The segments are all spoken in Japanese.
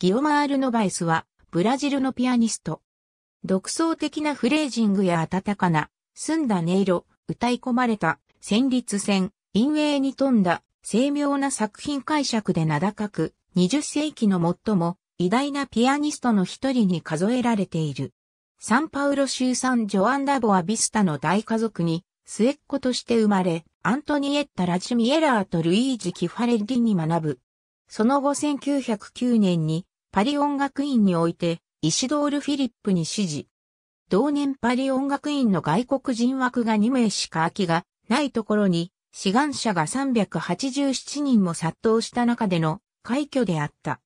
ギオマール・ノバイスは、ブラジルのピアニスト。独創的なフレージングや温かな、澄んだ音色、歌い込まれた、旋律線、陰影に富んだ、精妙な作品解釈で名高く、20世紀の最も偉大なピアニストの一人に数えられている。サンパウロ州産ジョアンダ・ボア・ビスタの大家族に、末っ子として生まれ、アントニエッタ・ラジミエラーとルイージ・キファレッリに学ぶ、その後1909年にパリ音楽院においてイシドール・フィリップに指示。同年パリ音楽院の外国人枠が2名しか空きがないところに志願者が387人も殺到した中での快挙であった。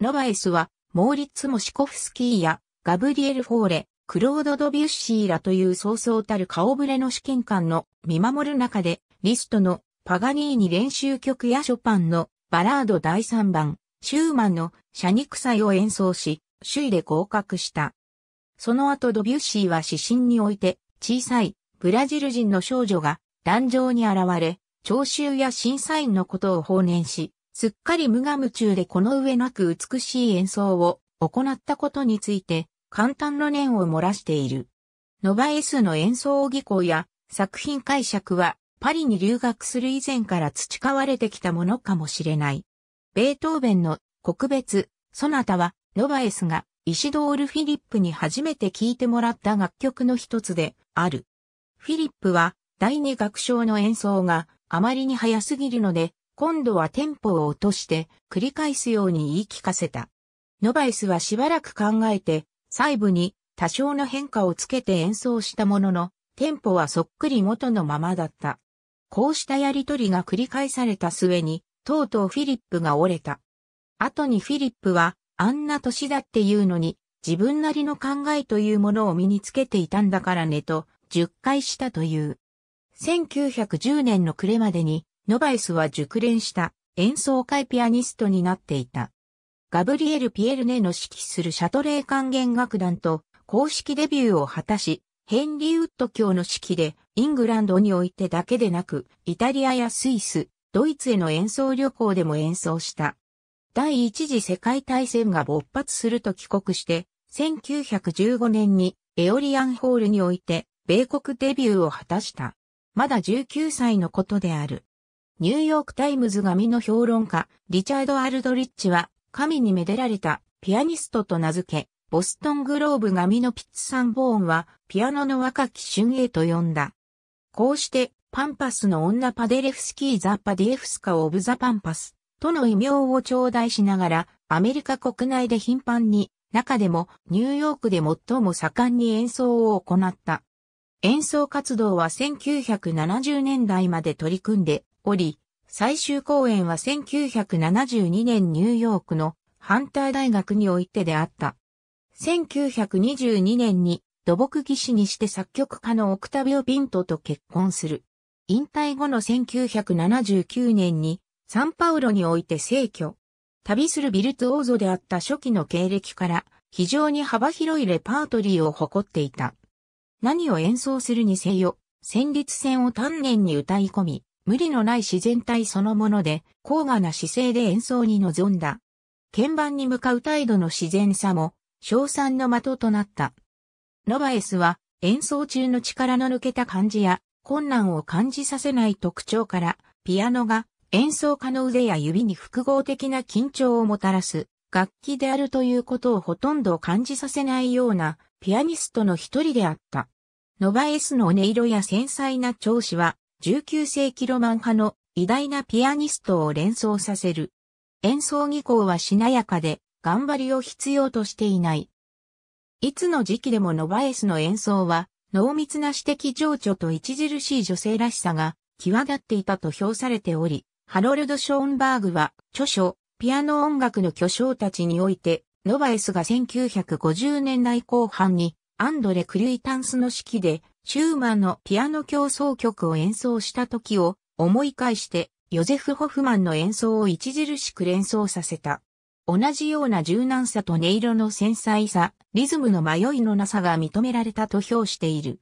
ノバエスはモーリッツ・モシコフスキーやガブリエル・フォーレ、クロード・ドビュッシーらという早々たる顔ぶれの試験官の見守る中で、リストのパガニーニ練習曲やショパンのバラード第3番、シューマンのシャニクサイを演奏し、首位で合格した。その後ドビュッシーは指針において、小さいブラジル人の少女が壇上に現れ、聴衆や審査員のことを放念し、すっかり無我夢中でこの上なく美しい演奏を行ったことについて、簡単の念を漏らしている。ノバエスの演奏技巧や作品解釈はパリに留学する以前から培われてきたものかもしれない。ベートーベンの国別、そなたは、ノバエスが、イシドール・フィリップに初めて聴いてもらった楽曲の一つである。フィリップは、第二楽章の演奏があまりに早すぎるので、今度はテンポを落として繰り返すように言い聞かせた。ノバエスはしばらく考えて、細部に多少の変化をつけて演奏したものの、テンポはそっくり元のままだった。こうしたやりとりが繰り返された末に、とうとうフィリップが折れた。後にフィリップは、あんな年だっていうのに、自分なりの考えというものを身につけていたんだからねと、10回したという。1910年の暮れまでに、ノバイスは熟練した演奏会ピアニストになっていた。ガブリエル・ピエルネの指揮するシャトレー管弦楽団と公式デビューを果たし、ヘンリーウッド教の式で、イングランドにおいてだけでなく、イタリアやスイス、ドイツへの演奏旅行でも演奏した。第一次世界大戦が勃発すると帰国して、1915年にエオリアンホールにおいて、米国デビューを果たした。まだ19歳のことである。ニューヨークタイムズ紙の評論家、リチャード・アルドリッチは、神にめでられたピアニストと名付け、ボストングローブ紙のピッツサンボーンは、ピアノの若き春へと呼んだ。こうして、パンパスの女パデレフスキーザ・パディエフスカ・オブ・ザ・パンパス、との異名を頂戴しながら、アメリカ国内で頻繁に、中でもニューヨークで最も盛んに演奏を行った。演奏活動は1970年代まで取り組んでおり、最終公演は1972年ニューヨークのハンター大学においてであった。1922年に土木技師にして作曲家のオクタビオ・ピントと結婚する。引退後の1979年にサンパウロにおいて成居。旅するビルトオーゾであった初期の経歴から非常に幅広いレパートリーを誇っていた。何を演奏するにせよ、旋律線を丹念に歌い込み、無理のない自然体そのもので、高雅な姿勢で演奏に臨んだ。鍵盤に向かう態度の自然さも、称賛の的となった。ノバエスは演奏中の力の抜けた感じや困難を感じさせない特徴から、ピアノが演奏家の腕や指に複合的な緊張をもたらす楽器であるということをほとんど感じさせないようなピアニストの一人であった。ノバエスの音色や繊細な調子は19世紀ロマン派の偉大なピアニストを連想させる。演奏技巧はしなやかで頑張りを必要としていない。いつの時期でもノバエスの演奏は、濃密な詩的情緒と著しい女性らしさが、際立っていたと評されており、ハロルド・ショーンバーグは、著書、ピアノ音楽の巨匠たちにおいて、ノバエスが1950年代後半に、アンドレ・クリュイタンスの指揮で、シューマンのピアノ競争曲を演奏した時を思い返して、ヨゼフ・ホフマンの演奏を著しく連想させた。同じような柔軟さと音色の繊細さ、リズムの迷いのなさが認められたと評している。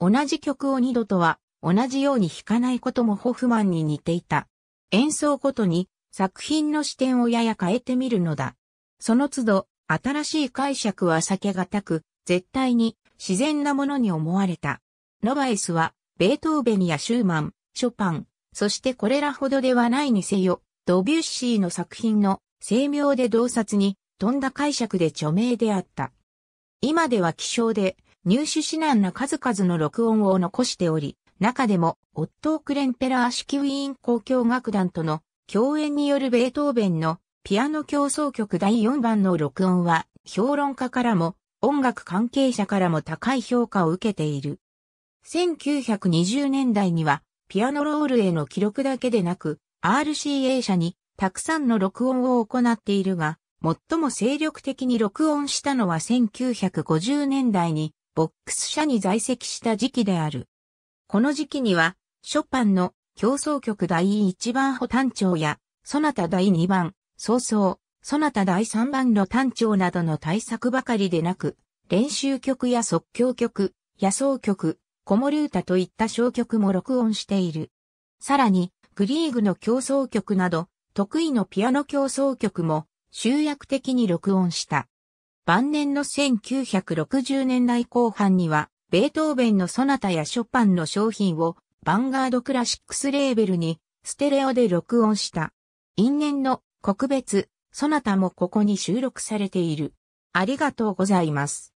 同じ曲を二度とは同じように弾かないこともホフマンに似ていた。演奏ごとに作品の視点をやや変えてみるのだ。その都度、新しい解釈は避けがたく、絶対に自然なものに思われた。ノバエスは、ベートーベンやシューマン、ショパン、そしてこれらほどではないにせよ、ドビュッシーの作品の精妙で洞察に富んだ解釈で著名であった。今では希少で入手指南な数々の録音を残しており、中でもオットー・クレンペラー式ウィーン交響楽団との共演によるベートーベンのピアノ競争曲第4番の録音は評論家からも音楽関係者からも高い評価を受けている。1920年代にはピアノロールへの記録だけでなく RCA 社にたくさんの録音を行っているが、最も精力的に録音したのは1950年代にボックス社に在籍した時期である。この時期には、ショパンの競争曲第1番補単調や、ソナタ第2番、早々、ソナタ第3番の単調などの対策ばかりでなく、練習曲や即興曲、野草曲、子守歌といった小曲も録音している。さらに、グリーグの競争曲など、得意のピアノ競争曲も集約的に録音した。晩年の1960年代後半には、ベートーベンのソナタやショパンの商品を、ヴァンガードクラシックスレーベルに、ステレオで録音した。因縁の国別、ソナタもここに収録されている。ありがとうございます。